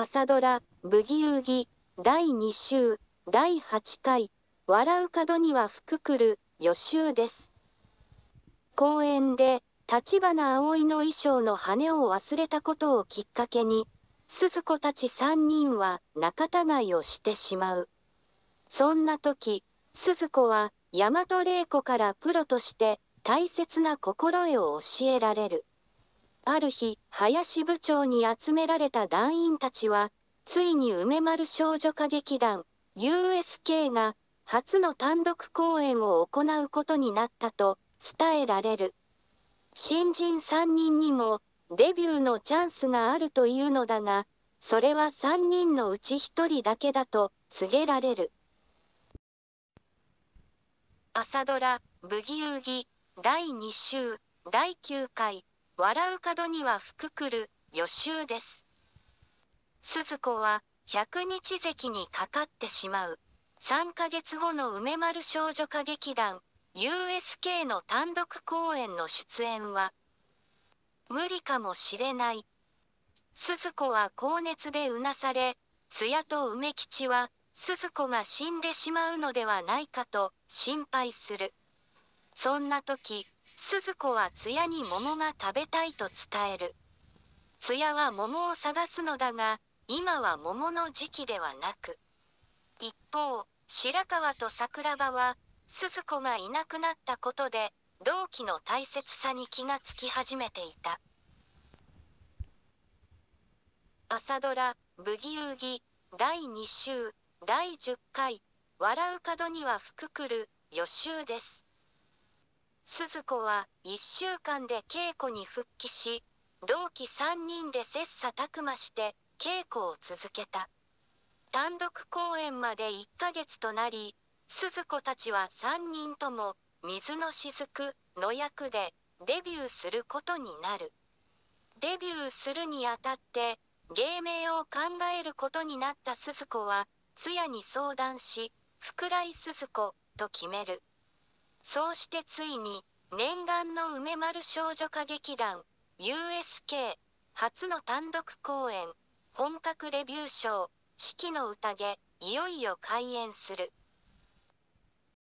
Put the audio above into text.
朝ドラ、ブギウギ、第2週、第8回、笑う角には福来る、予習です。公演で、立花葵の衣装の羽を忘れたことをきっかけに、鈴子たち3人は仲違いをしてしまう。そんな時、鈴子は大和玲子からプロとして大切な心得を教えられる。ある日、林部長に集められた団員たちは、ついに梅丸少女歌劇団、USK が、初の単独公演を行うことになったと伝えられる。新人3人にもデビューのチャンスがあるというのだが、それは3人のうち1人だけだと告げられる。朝ドラ、ブギウギ、第2週、第9回。笑う角には福来る、予習です。鈴子は、百日関にかかってしまう。3ヶ月後の梅丸少女歌劇団、USK の単独公演の出演は、無理かもしれない。鈴子は高熱でうなされ、艶と梅吉は、鈴子が死んでしまうのではないかと心配する。そんな時、鈴子は艶に桃が食べたいと伝える。艶は桃を探すのだが、今は桃の時期ではなく。一方、白川と桜庭は、鈴子がいなくなったことで、同期の大切さに気がつき始めていた。朝ドラ、ブギウギ、第2週、第10回、笑う角には福来る、予習です。鈴子は1週間で稽古に復帰し同期3人で切磋琢磨して稽古を続けた単独公演まで1ヶ月となり鈴子たちは3人とも「水の雫」の役でデビューすることになるデビューするにあたって芸名を考えることになった鈴子は通夜に相談し「福来鈴子」と決めるそうしてついに、念願の梅丸少女歌劇団、USK、初の単独公演、本格レビュー賞、四季の宴、いよいよ開演する。